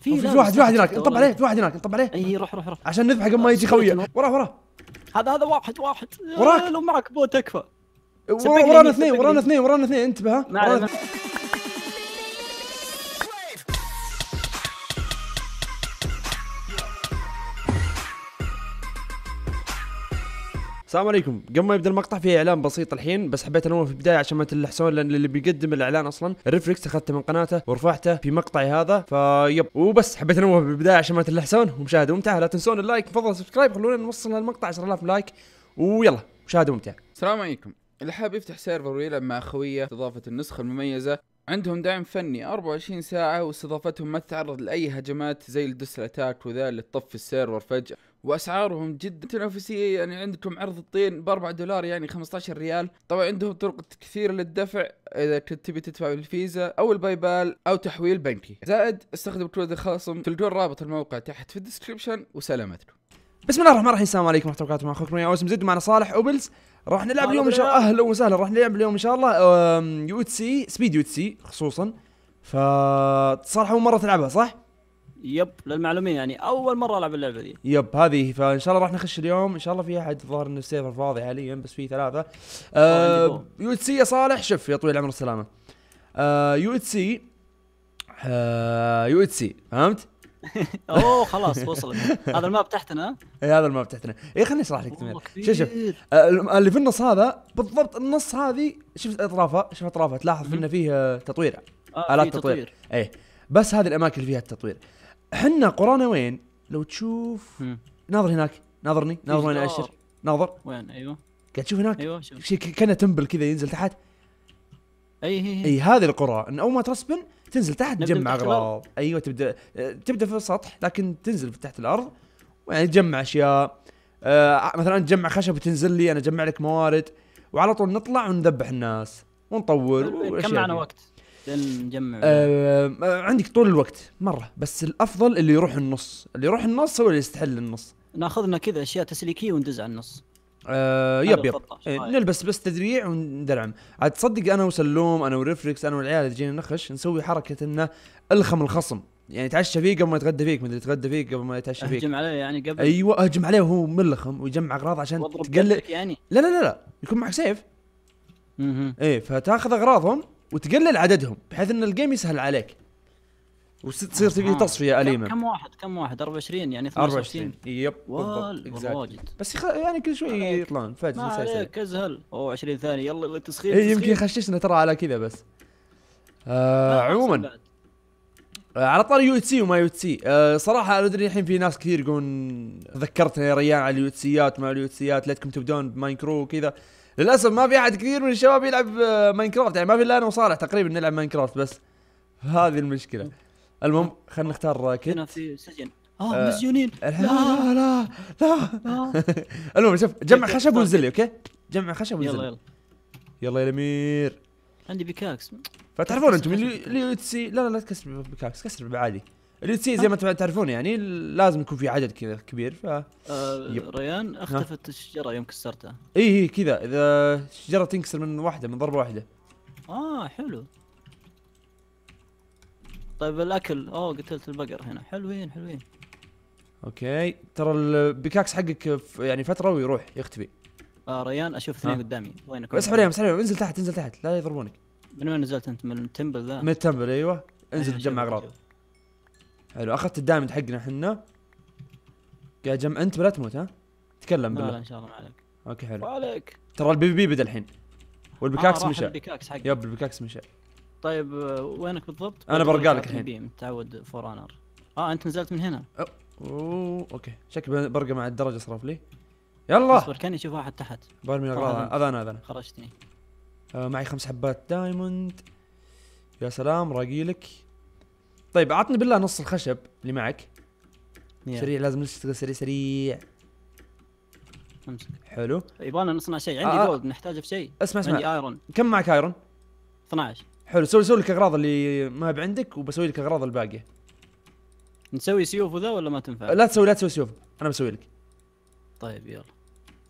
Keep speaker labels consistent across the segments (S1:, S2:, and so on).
S1: في في واحد في واحد هناك انطب عليه في واحد هناك انطب عليه اي إيه، روح روح روح عشان نذبحه قبل ما يجي خويه وراه وراه هذا هذا واحد واحد وراك لو معك بو تكفى ورانا اثنين ورانا اثنين ورانا اثنين انتبه ها السلام عليكم قبل ما يبدا المقطع في اعلان بسيط الحين بس حبيت انوه في البدايه عشان ما تلحسون لان اللي بيقدم الاعلان اصلا ريفلكس اخذته من قناته ورفعته في مقطعي هذا فيب وبس حبيت انوه في البدايه عشان ما تلحسون ومشاهده ممتعه لا تنسون اللايك مفضل سبسكرايب خلونا نوصل المقطع 10000 لايك ويلا مشاهده ممتعه السلام عليكم اللي حاب يفتح سيرفر ويلعب مع خويه اضافه النسخه المميزه عندهم دعم فني 24 ساعة واستضافتهم ما تتعرض لأي هجمات زي الدس اتاك وذا اللي تطفي السيرفر فجأة واسعارهم جدا تنافسيه يعني عندكم عرض الطين ب 4 دولار يعني 15 ريال طبعا عندهم طرق كثيره للدفع اذا كنت تبي تدفع بالفيزا او الباي بال او تحويل بنكي زائد استخدم كود الخصم تلقون رابط الموقع تحت في الديسكربشن وسلامتكم بسم الله الرحمن الرحيم السلام عليكم ورحمه الله وبركاته مع اخوكم يا اوسم زد معنا صالح اوبلز راح نلعب اليوم ان شاء الله اهلا وسهلا راح نلعب اليوم ان شاء الله يو سي سبيد يو سي خصوصا فصالح اول مره تلعبها صح؟
S2: يب للمعلومين يعني اول مره العب اللعبه دي
S1: يب هذه فان شاء الله راح نخش اليوم ان شاء الله في احد الظاهر ان السيرفر فاضي حاليا بس في ثلاثه آه، آه، يو اتش سي يا صالح شوف يا طويل العمر والسلامه آه، يو اتش سي يو اتش سي فهمت؟ اوه خلاص وصلت هذا الماب تحتنا اي هذا الماب تحتنا اي خليني اشرح لك شوف شوف اللي في النص هذا بالضبط النص هذه شفت اطرافه شوف اطرافه تلاحظ انه فيه تطوير الات تطوير. تطوير ايه بس هذه الاماكن اللي فيها التطوير حنا قرانا وين لو تشوف ناظر هناك ناظرني ناظر وين اشر ناظر وين ايوه قاعد تشوف هناك ايوه شيء كانه تنبل كذا ينزل تحت اي هي هي. اي هذه القرى ان اول ما ترسبن تنزل تحت تجمع اغراض ايوه تبدا تبدا في السطح لكن تنزل تحت الارض ويعني تجمع اشياء آه مثلا تجمع خشب وتنزل لي انا اجمع لك موارد وعلى طول نطلع ونذبح الناس ونطول كم معنا وقت
S2: نجمع
S1: آه،, آه عندك طول الوقت مره بس الافضل اللي يروح النص اللي يروح النص هو اللي يستحل النص ناخذنا كذا اشياء تسليكيه وندز على النص آه يب يب آه نلبس بس تدريع وندرعم عاد تصدق انا وسلوم انا وريفلكس انا والعيال اللي جينا نخش نسوي حركه انه الخم الخصم يعني تعشى فيه قبل ما يتغدى فيك مدري يتغدى فيك قبل ما يتعشى فيك اهجم عليه يعني قبل ايوه اهجم عليه وهو ملخم ويجمع اغراض عشان تقلل يعني لا لا لا لا يكون معك سيف ايه فتاخذ اغراضهم وتقلل عددهم بحيث ان الجيم يسهل عليك وتصير تبي تصفيه اليمه كم
S2: واحد كم واحد 24 يعني 24 يب بالضبط
S1: بس يخ... يعني كل شوي يطلعون فجاه ما عليك
S2: ازهل او 20 ثانيه يلا إيه، تسخين اي يمكن
S1: يخششنا ترى على كذا بس آه عموما آه على طاري يو سي وما يو سي آه صراحه انا ادري الحين في ناس كثير يقولون ذكرتني يا ريان على اليو سيات ما اليو سيات ليتكم تبدون بماينكرو وكذا للاسف ما في احد كثير من الشباب يلعب ماينكرافت آه، يعني ما في الا انا وصالح تقريبا نلعب ماينكرافت بس هذه المشكله المهم خلينا نختار كيت هنا في
S2: سجن اه, آه، مسجونين لا لا لا, آه.
S1: المهم شوف جمع خشب وانزل لي اوكي جمع خشب وانزل يلا يلا يلا يا الامير
S2: عندي بيكاكس فتعرفون انتم
S1: اللي لا لا لا تكسر بيكاكس كسر عادي اليوتسي زي ما تعرفون يعني لازم يكون في عدد كذا كبير ف آه ريان اختفت
S2: الشجره يوم كسرتها
S1: اي اي كذا اذا الشجره تنكسر من واحده من ضربه واحده
S2: اه حلو طيب الاكل اوه
S1: قتلت البقر هنا حلوين حلوين اوكي ترى البيكاكس حقك يعني فتره ويروح يختفي آه ريان اشوف اثنين قدامي وينك اسحب عليهم اسحب عليهم انزل تحت انزل تحت لا يضربونك
S2: من وين نزلت انت من التمبل ذا من التمبل
S1: ايوه انزل أيوة، تجمع اغراض حلو اخذت الدايموند حقنا احنا قاعد جم انت بلا تموت ها تكلم بالله لا ان شاء الله ما عليك اوكي حلو عليك ترى البي بي بدا الحين والبيكاكس آه مشى حقي يب البيكاكس مشى
S2: طيب آه، وينك بالضبط؟ انا طيب، لك الحين متعود فور انر
S1: اه انت نزلت من هنا أوه. اوكي شكلي برقى مع الدرجه صرف لي يلا اصبر كاني اشوف واحد تحت برمي انا هذا انا خرجتني آه معي خمس حبات دايموند يا سلام راقي لك طيب عطني بالله نص الخشب اللي معك yeah. سريع لازم نشتغل سريع سريع امسك حلو
S2: يبغانا نصنع شيء عندي آه. جولد آه. نحتاجه في شيء اسمع اسمع عندي ايرون
S1: كم معك ايرون؟ 12 حلو سوي سوي لك اغراض اللي ما بعندك وبسوي لك اغراض الباقيه نسوي سيوف وذا ولا ما تنفع؟ لا تسوي لا تسوي سيوف انا بسوي لك
S2: طيب يلا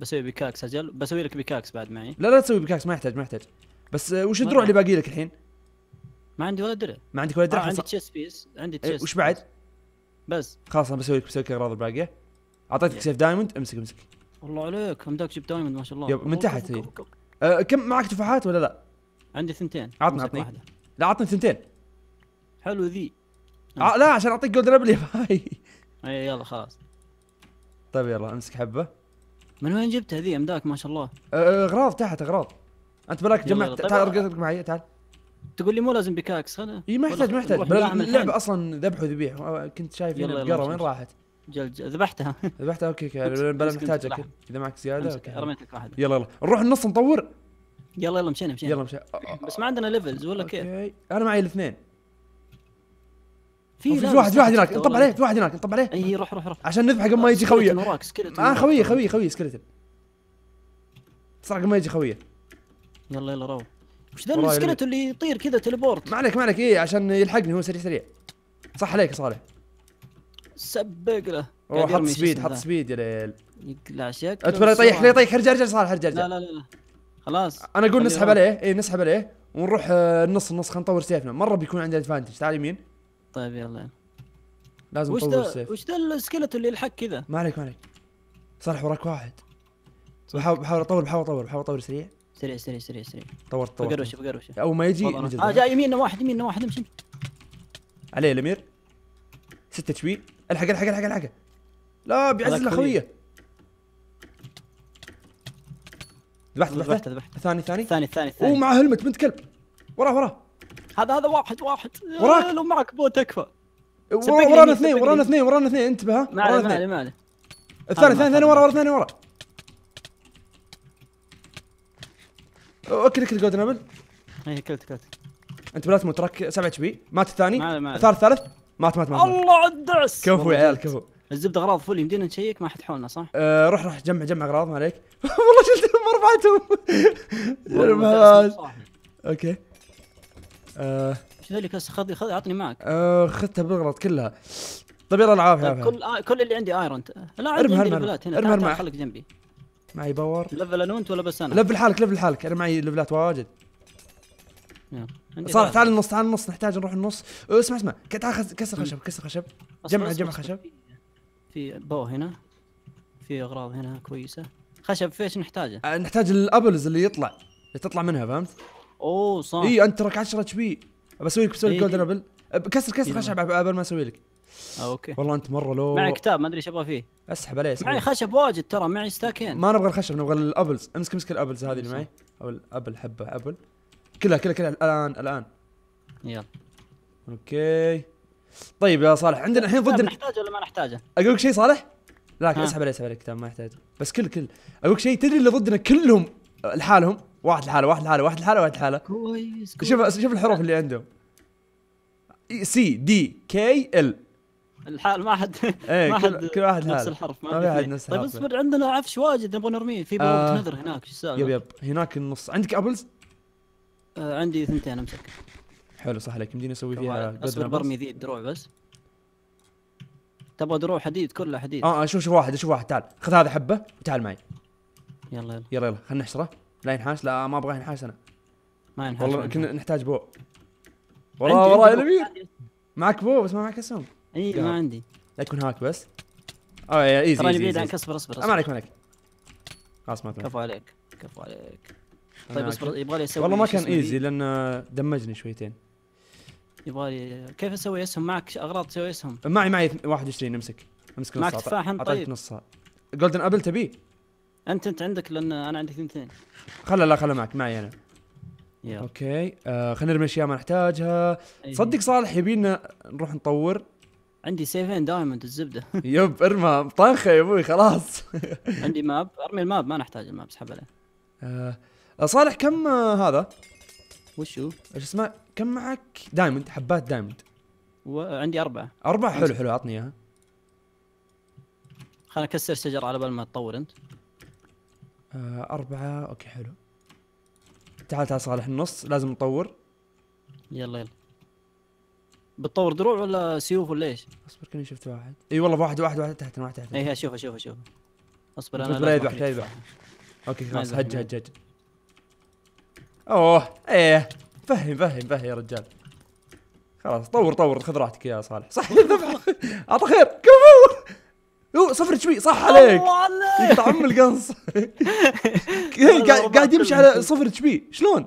S2: بسوي بيكاكس اجل بسوي لك بيكاكس بعد معي
S1: لا لا تسوي بيكاكس ما يحتاج ما يحتاج بس آه، وش الدروع اللي باقي لك الحين؟ ما عندي ولا درع ما عندك ولا آه، درع عندي تشيس بيس عندي تشيس إيه، وش بعد؟ بس خلاص انا بسوي لك بسوي لك الاغراض الباقيه اعطيتك سيف دايموند امسك امسك
S2: الله عليك هم ذاك جبت دايموند ما شاء الله يب من تحت هي
S1: أه كم معك تفاحات ولا لا؟ عندي ثنتين عطني عطني واحدة. لا عطني ثنتين حلو ذي آه، نعم. لا عشان اعطيك جولدن ابل هاي
S2: اي يلا خلاص
S1: طيب يلا امسك حبه من وين جبتها ذي ام ذاك ما شاء الله أه، اغراض تحت اغراض انت بلاك جمعت تعال ارقد طيب، معي تعال
S2: تقول لي مو لازم بكاكس انا اي ما يحتاج ما يحتاج اللعبه
S1: اصلا ذبح وذبيح كنت شايف القره وين راحت؟
S2: ذبحتها ذبحتها
S1: اوكي بلا محتاجك اذا معك زياده اوكي رميت لك واحده يلا يلا نروح النص نطور يلا يلا مشينا مشينا يلا مشينا بس ما عندنا ليفلز ولا كيف؟ انا معي الاثنين في في واحد في واحد هناك انطب عليه في واحد هناك انطب عليه اي روح روح روح عشان نذبحه قبل ما يجي خويه مع اه خويه خويه خويه سكلتن تسرع قبل ما يجي خويه يلا يلا روح وش ذا السكلت اللي يطير كذا تليبورت ما عليك ما عليك ايه عشان يلحقني هو سريع سريع صح عليك يا صالح سبق له روح حط سبيد حط
S2: سبيد يا ليل يقلع شكله اتمنى يطيح ليه يطيح
S1: ارجع ارجع صالح ارجع لا لا لا
S2: خلاص انا اقول نسحب عليه
S1: اي نسحب عليه ونروح آه، النص النص خلينا نطور سيفنا مره بيكون عندنا ادفانتج تعال يمين طيب يلا لازم وش السيف وش ذا السكلت اللي يلحق كذا ما عليك ما عليك صالح وراك واحد بحاول بحاول اطور بحاول اطور بحاول اطور سريع سريع سريع سريع سريع طورت طورت فقروش فقروش اول ما يجي اه جاء
S2: يميننا واحد يميننا واحد امشي
S1: عليه الامير ستة بي الحق الحق الحق الحق لا بيعزز الاخويه ذبحت ذبحت ذبحت ثاني ثاني ثاني ثاني ثاني ومعه هلمت
S2: بنت كلب وراه وراه هذا هذا واحد واحد وراك لو معك بو تكفى ورانا اثنين ورانا اثنين
S1: ورانا اثنين انتبه ها ما عليه ما عليه الثاني ثاني ثاني ورا ورا ثاني ورا اكل اكل جولدن ابل اي كلت كلت انت بلات مو تراك 7 اتش بي مات الثاني الثالث ثالث مات مات مات الله الدعس كفو يا عيال كفو الزبد اغراض فل يمدينا نشيك ما حد حولنا صح؟ أه روح روح جمع جمع اغراض ما عليك والله شلت مربعتهم اوكي ايش أه. ذا اللي كسر خذ خذ اعطني معك أه خذتها بالغلط كلها طيب يلا العافيه طيب، كل
S2: آه، كل اللي عندي ايرون لا عندي ارمها ارمي ارمي خليك
S1: جنبي معي باور
S2: لفل انا وانت ولا بس انا؟ لفل حالك
S1: لفل حالك انا معي لفلات واجد صالح تعال النص تعال النص نحتاج نروح النص أه، اسمع اسمع تعال كسر خشب كسر خشب جمع جمع خشب
S2: في بو هنا في اغراض هنا
S1: كويسه خشب فيش نحتاجه أه نحتاج الابلز اللي يطلع اللي تطلع منها فهمت؟ اوه صح اي انت ترك 10 اتش بي بسوي لك بسوي لك جولدن إيه، ابل إيه. أه، كسر كسر خشب قبل ما اسوي لك آه، اوكي والله انت مره لو معي
S2: كتاب ما ادري ايش ابغى فيه اسحب عليه اسحب معي خشب واجد ترى معي ستاكين ما
S1: نبغى الخشب نبغى الابلز امسك امسك الابلز هذه اللي معي او الابل حبه ابل كلها كلها كلها الان الان يلا اوكي طيب يا صالح عندنا الحين ضد نحتاجه ولا ما نحتاجه؟ اقول لك شيء صالح؟ لا اسحب عليه اسحب عليه الكتاب ما يحتاج بس كل كل اقول لك شيء تدري اللي ضدنا كلهم لحالهم واحد لحاله واحد لحاله واحد لحاله واحد لحاله كويس شوف شوف الحروف اللي عندهم سي دي كي ال الحال ما حد ايه ما حد كل واحد نفس الحرف ما, في احد نفس طيب، الحرف طيب اصبر
S2: عندنا عفش واجد نبغى نرميه في بوابه آه نذر هناك شو السالفه؟ يب يب
S1: هناك النص عندك ابلز؟
S2: آه عندي ثنتين امسك
S1: حلو صح عليك يمديني اسوي فيها اصبر برمي
S2: ذي الدروع بس تبغى دروع حديد كلها حديد آه،,
S1: اه شوف شوف واحد شوف واحد تعال خذ هذا حبه وتعال معي يلا يلا يلا يلا خلينا نحشره لا ينحاش لا ما ابغى ينحاش انا ما ينحاش والله كنا نحتاج بو والله والله الامير معك بو بس ما معك اسهم اي ما عندي لا تكون هاك بس اه يا ايزي تراني بعيد عنك اصبر اصبر ما عليك ما عليك خلاص ما كفو
S2: عليك كفو عليك طيب اصبر يبغالي اسوي والله ما كان ايزي
S1: لان دمجني شويتين يبغالي كيف اسوي اسهم معك اغراض تسوي اسهم معي معي 21 امسك امسك نصها معك تفاح انت طيب نصها جولدن ابل تبي
S2: انت انت عندك لان انا عندي اثنتين
S1: خلا لا خلا معك معي انا يلا اوكي آه خلينا نرمي اشياء ما نحتاجها أيه. صدق صالح يبينا نروح نطور عندي سيفين دايموند الزبده يب ارمى طنخه يا ابوي خلاص عندي
S2: ماب ارمي الماب ما نحتاج الماب اسحب عليه
S1: آه, آه، صالح كم آه، هذا؟ وشو؟ ايش اسمه؟ كم معك دايموند حبات دايموند؟
S2: وعندي اربعه اربعه حلو حلو عطني اياها خليني اكسر الشجرة على بال ما تطور انت
S1: آه أربعة أوكي حلو تعال تعال صالح النص لازم نطور يلا يلا بتطور دروع ولا سيوف ولا ايش؟ اصبر كني شفت واحد اي والله واحد واحد واحد تحت واحد تحت اي
S2: اشوف اشوف اشوف اصبر انا لا يذبح لا يذبح اوكي خلاص هج هج
S1: هج اوه ايه فهم فهم فهم يا رجال خلاص طور طور خذ راحتك يا صالح صح اعطى خير كفو يو صفر شوي صح عليك يقطع ام القنص قاعد يمشي على صفر شوي شلون؟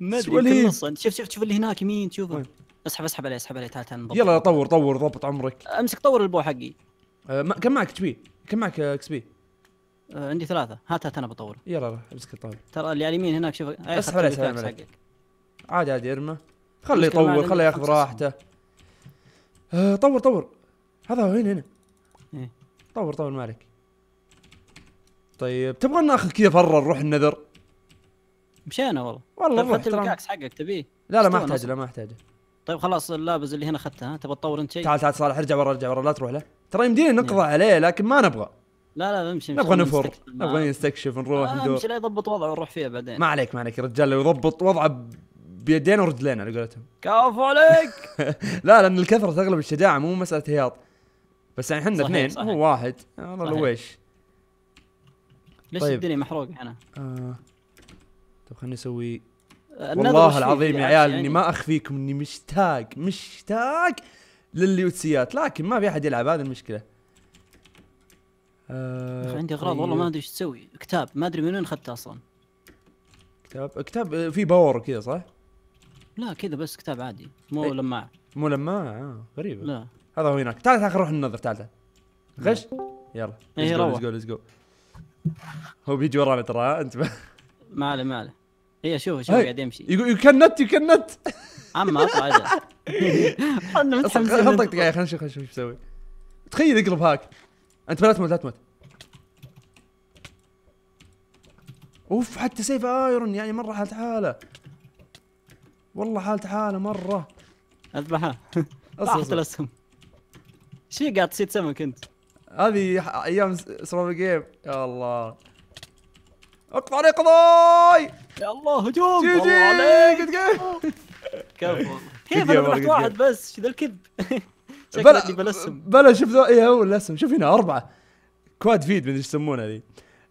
S1: ما ادري
S2: شوف شوف شوف اللي هناك يمين تشوفه اسحب اسحب عليه اسحب عليه تعال تعال يلا
S1: طور طور ضبط عمرك امسك طور البو حقي آه كم معك اتش بي؟ كم معك اكس بي؟ آه عندي ثلاثة هات هات انا بطور يلا روح امسك الطاولة
S2: ترى اللي على اليمين
S1: هناك شوف اسحب عليه اسحب عليه عادي عادي ارمه خليه يطور خليه ياخذ راحته آه طور طور هذا هنا هنا إيه؟ طور طور مالك طيب تبغى ناخذ كذا برا نروح النذر مشينا والله والله رحت الكاكس
S2: حقك تبيه لا لا ما احتاجه لا ما احتاجه طيب خلاص اللابز اللي هنا اخذتها تبغى تطور انت شيء تعال تعال صالح ارجع
S1: ورا ارجع ورا لا تروح له ترى يمدينا نعم. نقضى عليه لكن ما نبغى
S2: لا لا امشي نبغى نفر نبغى آه.
S1: نستكشف نروح آه، ندور لا
S2: يضبط وضعه ونروح فيها بعدين
S1: ما عليك ما عليك رجال لو يضبط وضعه بيدين ورجلينا على قولتهم كفو عليك لا لان الكثره تغلب الشجاعه مو مساله هياط بس يعني احنا اثنين هو واحد والله لويش ليش طيب. الدنيا محروقه هنا؟ آه. طيب خليني اسوي والله العظيم يا عيال يعني؟ اني ما اخفيكم اني مشتاق مشتاق لليوتسيات لكن ما في احد يلعب هذه المشكله آه عندي اغراض والله ما ادري
S2: ايش تسوي كتاب ما ادري من وين اخذته اصلا
S1: كتاب كتاب آه، في باور كذا صح؟
S2: لا كذا بس كتاب عادي
S1: مو ايه. لماع مو لماع اه غريبة لا هذا هو هناك تعال تعال نروح ننظف تعال تعال غش يلا ايه روح ليتس
S2: جو ليتس جو هو بيجي ورانا ترى انتبه ما عليه ما عليه اي شوف شوف قاعد يمشي
S1: يقول يو كان نت يو كان نت عم اطلع انا خلنا دقيقه خلنا نشوف خلنا نشوف ايش يسوي تخيل يقلب هاك انت لا تموت لا تموت اوف حتى سيف ايرون يعني مره حالة حاله والله حالة حاله مره اذبحها اصلا الاسهم شي قاعد تصيد سمك انت هذه ايام سرفايفل جيم يا الله اقطع عليه قضاي يا الله هجوم جي جي عليك كيف كيف انا رحت واحد بس ذا الكذب بلا بلا شوف اي هو الاسم شوف هنا اربعه كواد فيد مدري ايش يسمونها ذي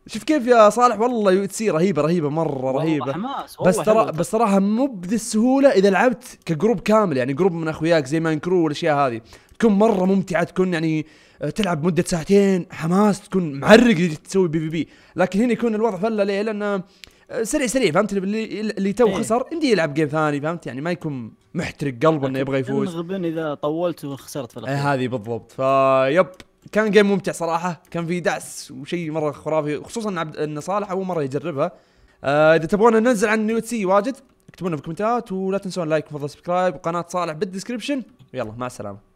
S1: شوف كيف يا صالح والله يو تسي رهيبه رهيبه مره رهيبه حماس والله بس ترى بس تراها مو بذي السهوله اذا لعبت كجروب كامل يعني جروب من اخوياك زي ماين كرو والاشياء هذه تكون مره ممتعه تكون يعني آه، تلعب مده ساعتين حماس تكون معرق تسوي بي بي بي لكن هنا يكون الوضع فله ليه لانه آه، سريع سريع فهمت اللي اللي تو إيه. خسر يمديه يلعب جيم ثاني فهمت يعني ما يكون محترق قلبه انه يبغى يفوز غبن اذا طولت وخسرت في الاخير إيه، هذه بالضبط فيب كان جيم ممتع صراحه كان في دعس وشيء مره خرافي خصوصا ان عبد ان صالح اول مره يجربها آه اذا تبغون ننزل عن نيوت سي واجد اكتبوا لنا في الكومنتات ولا تنسون لايك وفضل سبسكرايب وقناه صالح بالدسكربشن ويلا مع السلامه